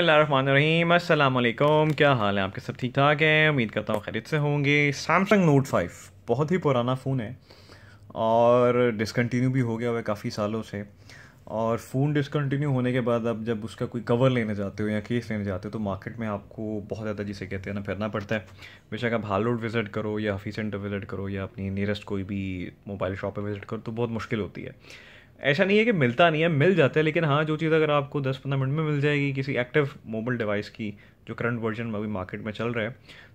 अल्लाम क्या हाल है आपके सब ठीक ठाक हैं उम्मीद करता हूँ खरीद से होंगे सैमसंग नोट 5 बहुत ही पुराना फ़ोन है और डिसकन्टिन्यू भी हो गया हुआ है काफ़ी सालों से और फ़ोन डिसकन्टिन्यू होने के बाद अब जब उसका कोई कवर लेने जाते हो या केस लेने जाते हो तो मार्केट में आपको बहुत ज़्यादा जिसे कहते हैं ना फिरना पड़ता है बेशक आप हाल रोड विज़िट करो या हफ़ी सेंटर विज़िट करो या अपनी नियरेस्ट कोई भी मोबाइल शॉप पर विज़िट करो तो बहुत मुश्किल होती है ऐसा नहीं है कि मिलता नहीं है मिल जाता है लेकिन हाँ जो चीज़ अगर आपको 10-15 मिनट में मिल जाएगी किसी एक्टिव मोबाइल डिवाइस की जो करंट वर्जन अभी मार्केट में चल रहा है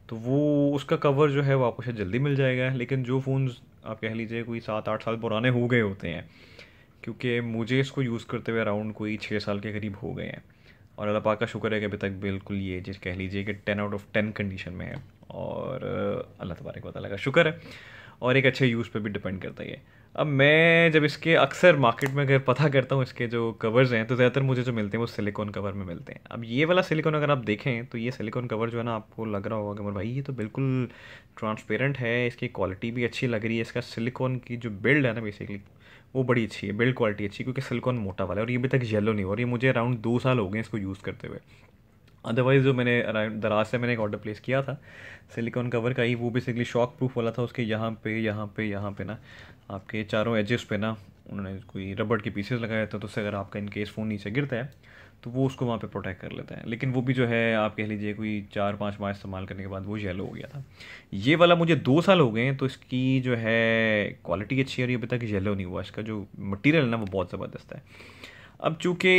तो वो उसका कवर जो है वो आपको शायद जल्दी मिल जाएगा लेकिन जो फ़ोन आप कह लीजिए कोई सात आठ साल पुराने हो गए होते हैं क्योंकि मुझे इसको यूज़ करते हुए अराउंड कोई छः साल के करीब हो गए हैं और अल्लाह पाक का शुक्र है कि अभी तक बिल्कुल ये जिस कह लीजिए कि ten out of ten condition में है और अल्लाह तबारक वाली का शुक्र है और एक अच्छे यूज़ पर भी डिपेंड करता है अब मैं जब इसके अक्सर मार्केट में अगर पता करता हूँ इसके जो कवर्स हैं तो ज़्यादातर मुझे जो मिलते हैं वो सिलिकॉन कवर में मिलते हैं अब ये वाला सिलिकॉन अगर आप देखें तो ये सिलिकॉन कवर जो है ना आपको लग रहा होगा कि भाई ये तो बिल्कुल ट्रांसपेरेंट है इसकी क्वालिटी भी अच्छी लग रही है इसका सिलिकॉन की जो बिल्ड है ना बेसिकली वो बड़ी अच्छी है बिल्ड क्वालिटी अच्छी क्योंकि सिलिकॉन मोटा वाला है और ये अभी तक येलो नहीं हो और ये मुझे अराउंड दो साल हो गए इसको यूज़ करते हुए अदरवाइज़ जो मैंने दराज से मैंने एक ऑर्डर प्लेस किया था सिलिकॉन कवर का ही वो बेसिकली शॉक प्रूफ वाला था उसके यहाँ पे यहाँ पे यहाँ पे ना आपके चारों एजेस पे ना उन्होंने कोई रबड़ के पीसेस लगाया था तो उससे अगर आपका इनकेस फ़ोन नीचे गिरता है तो वो उसको वहाँ पे प्रोटेक्ट कर लेता है लेकिन वो भी जो है आप कह लीजिए कोई चार पाँच माह इस्तेमाल करने के बाद वो येलो हो गया था ये वाला मुझे दो साल हो गए हैं तो इसकी जो है क्वालिटी अच्छी है ये अभी तक येलो नहीं हुआ इसका जो मटेरियल है ना वो बहुत ज़बरदस्त है अब चूँकि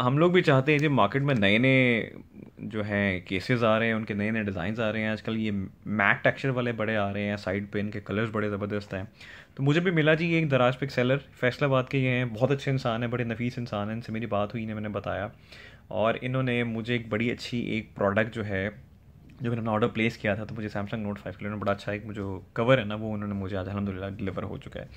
हम लोग भी चाहते हैं जब मार्केट में नए नए जो है केसेस आ रहे हैं उनके नए नए डिज़ाइंस आ रहे हैं आजकल ये मैट टेक्सचर वाले बड़े आ रहे हैं साइड पे इनके कलर्स बड़े ज़बरदस्त हैं तो मुझे भी मिला जी एक दराज पे सेलर सेलर फैसलाबाद के ये हैं बहुत अच्छे इंसान हैं बड़े नफीस इंसान हैं इनसे मेरी बात हुई इन्हें मैंने बताया और इन्होंने मुझे एक बड़ी अच्छी एक प्रोडक्ट जो है जो मैंने ऑर्डर प्लेस किया था तो मुझे सैमसंग नोट फाइव के लिए बड़ा अच्छा एक जो कवर है ना वो उन्होंने मुझे आज अलहमदिल्ला डिलीवर हो चुका है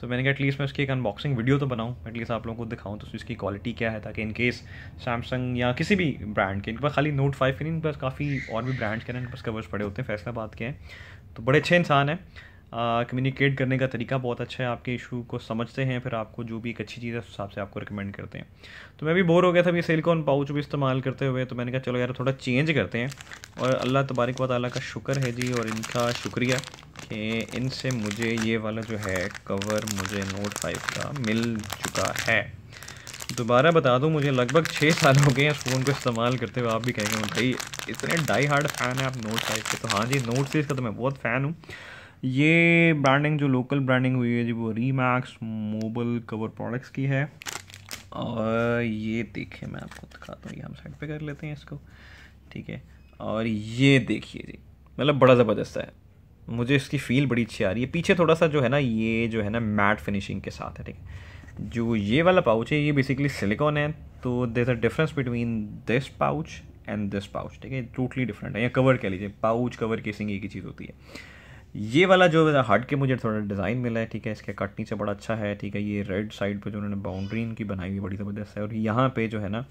तो मैंने कहा एटलीस्ट मैं उसकी एक अनबॉक्सिंग वीडियो तो बनाऊँ एटलीस्ट आप लोगों को दिखाऊँ तो इसकी क्वालिटी क्या है ताकि इनकेस सैमसंग या किसी भी ब्रांड के इनके पास खाली नोट फाइव के नहीं इनके पास काफ़ी और भी ब्रांड्स के ना इनके पास कवर्स पड़े होते हैं फैसला बात के हैं तो बड़े अच्छे इंसान हैं कम्युनिकेट करने का तरीका बहुत अच्छा है आपके इशू को समझते हैं फिर आपको जो भी एक अच्छी चीज़ है उस हिसाब से आपको रिकमेंड करते हैं तो मैं भी बोर हो गया था अभी सिलिकॉन पाउच भी इस्तेमाल करते हुए तो मैंने कहा चलो यार थोड़ा चेंज करते हैं और अल्लाह तबारक वाली का शुक्र है जी और इनका शुक्रिया कि इनसे मुझे ये वाला जो है कवर मुझे नोट फाइव का मिल चुका है दोबारा बता दूँ मुझे लगभग छः साल हो गए हैं इस फ़ोन को इस्तेमाल करते हुए आप भी कहेंगे भाई इतने डाई हार्ड फ़ैन है आप नोट फाइव के तो हाँ जी नोट सीरीज़ का तो मैं बहुत फ़ैन हूँ ये ब्रांडिंग जो लोकल ब्रांडिंग हुई है जी वो रीमैक्स मोबल कवर प्रोडक्ट्स की है और ये देखिए मैं आपको दिखाता हूँ ये हम साइड पे कर लेते हैं इसको ठीक है और ये देखिए जी मतलब बड़ा ज़बरदस्त है मुझे इसकी फील बड़ी अच्छी आ रही है पीछे थोड़ा सा जो है ना ये जो है ना मैट फिनिशिंग के साथ है ठीक है जो ये वाला पाउच है ये बेसिकली सिलिकॉन है तो there a difference between this pouch and this pouch ठीक है टोटली डिफरेंट है या कवर कह लीजिए पाउच कवर केसिंग एक ही चीज़ होती है ये वाला जो हट के मुझे थोड़ा डिज़ाइन मिला है ठीक है इसके कट नीचे बड़ा अच्छा है ठीक है ये रेड साइड पे जो उन्होंने बाउंड्री इनकी बनाई हुई बड़ी ज़बरदस्त है और यहाँ पे जो है ना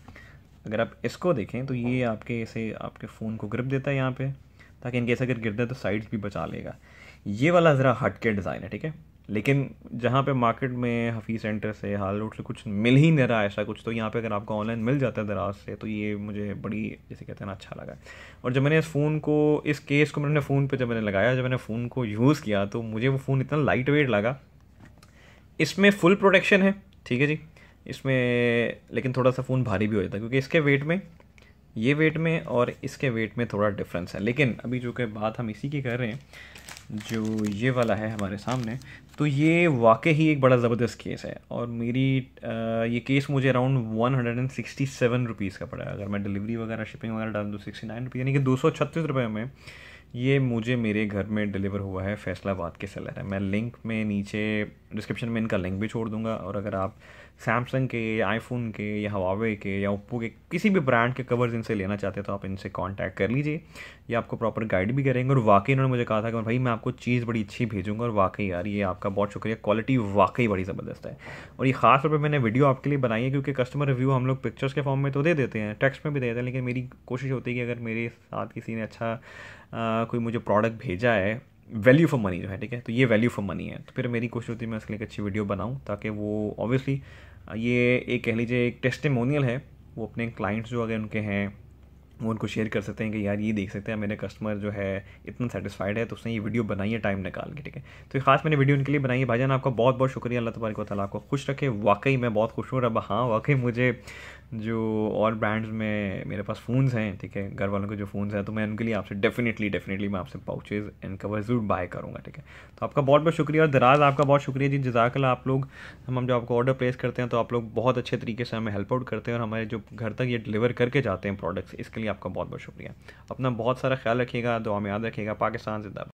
अगर आप इसको देखें तो ये आपके ऐसे आपके फ़ोन को ग्रिप देता है यहाँ पर ताकि इनके ऐसे अगर गिर जाए तो साइड्स भी बचा लेगा ये वाला ज़रा हट के डिज़ाइन है ठीक है लेकिन जहाँ पे मार्केट में हफी सेंटर से हाल रोड से कुछ मिल ही नहीं रहा ऐसा कुछ तो यहाँ पे अगर आपको ऑनलाइन मिल जाता है दराज से तो ये मुझे बड़ी जैसे कहते हैं ना अच्छा लगा और जब मैंने इस फ़ोन को इस केस को मैंने फ़ोन पे जब मैंने लगाया जब मैंने फ़ोन को यूज़ किया तो मुझे वो फ़ोन इतना लाइट वेट लगा इसमें फुल प्रोटेक्शन है ठीक है जी इसमें लेकिन थोड़ा सा फ़ोन भारी भी हो जाता है क्योंकि इसके वेट में ये वेट में और इसके वेट में थोड़ा डिफरेंस है लेकिन अभी जो कि बात हम इसी की कर रहे हैं जो ये वाला है हमारे सामने तो ये वाकई ही एक बड़ा ज़बरदस्त केस है और मेरी आ, ये केस मुझे around one hundred and sixty seven rupees का पड़ा है अगर मैं डिलीवरी वगैरह शिपिंग वगैरह डाल दूँ सिक्सटी नाइन रुपीज़ यानी कि दो सौ छत्तीस रुपये में ये मुझे मेरे घर में डिलीवर हुआ है फैसलाबाद के सेलर है मैं लिंक में नीचे डिस्क्रिप्शन में इनका लिंक भी छोड़ दूंगा और अगर आप सैमसंग के आईफोन के या हवावे के या ओप्पो के किसी भी ब्रांड के कवर्स इनसे लेना चाहते हैं तो आप इनसे कांटेक्ट कर लीजिए ये आपको प्रॉपर गाइड भी करेंगे और वाकई इन्होंने मुझे कहा था कि भाई मैं आपको चीज़ बड़ी अच्छी भेजूंगा और वाकई यार ये आपका बहुत शुक्रिया क्वालिटी वाकई बड़ी ज़बरदस्त है और ये खास तौर पर मैंने वीडियो आपके लिए बनाई है क्योंकि कस्टमर रिव्यू हम लोग पिक्चर्स के फॉर्म में तो दे देते हैं टेक्स्ट में भी दे देते हैं लेकिन मेरी कोशिश होती है कि अगर मेरे साथ किसी ने अच्छा कोई मुझे प्रोडक्ट भेजा है वैल्यू फॉर मनी जो है ठीक है तो ये वैल्यू फॉर मनी है तो फिर मेरी कोशिश होती है मैं उसके लिए एक अच्छी वीडियो बनाऊँ ताकि वो ऑब्वियसली ये एक कह लीजिए एक टेस्टिमोनियल है वो अपने क्लाइंट्स जो अगर उनके हैं वो उनको शेयर कर सकते हैं कि यार ये देख सकते हैं मेरे कस्टमर जो है इतना सेटिस्फाइड है तो उसने ये वीडियो बनाई है टाइम निकाल के ठीक है तो खास मैंने वीडियो उनके लिए बनाई है जान आपका बहुत बहुत शुक्रिया अल्लाह तबारक वाली आपको खुश रखे वाकई मैं बहुत खुश हूँ रब हाँ वाकई मुझे जो और ब्रांड्स में मेरे पास फ़ोन्स हैं ठीक है घर वालों के जो फ़ोन्स हैं तो मैं उनके लिए आपसे डेफिनेटली डेफिनेटली मैं आपसे पाउचेज एंड कवर ज़रूर बाय करूँगा ठीक है तो आपका बहुत बहुत शुक्रिया और दराज आपका बहुत शुक्रिया जी जजाकला आप लोग हम हम जो आपको ऑर्डर प्लेस करते हैं तो आप लोग बहुत अच्छे तरीके से हमें हेल्प आउट करते हैं और हमारे जो घर तक ये डिलीवर करके जाते हैं प्रोडक्ट्स इसके लिए आपका बहुत बहुत शुक्रिया अपना बहुत सारा ख्याल रखिएगा दुआ में याद रखिएगा पाकिस्तान जिंदा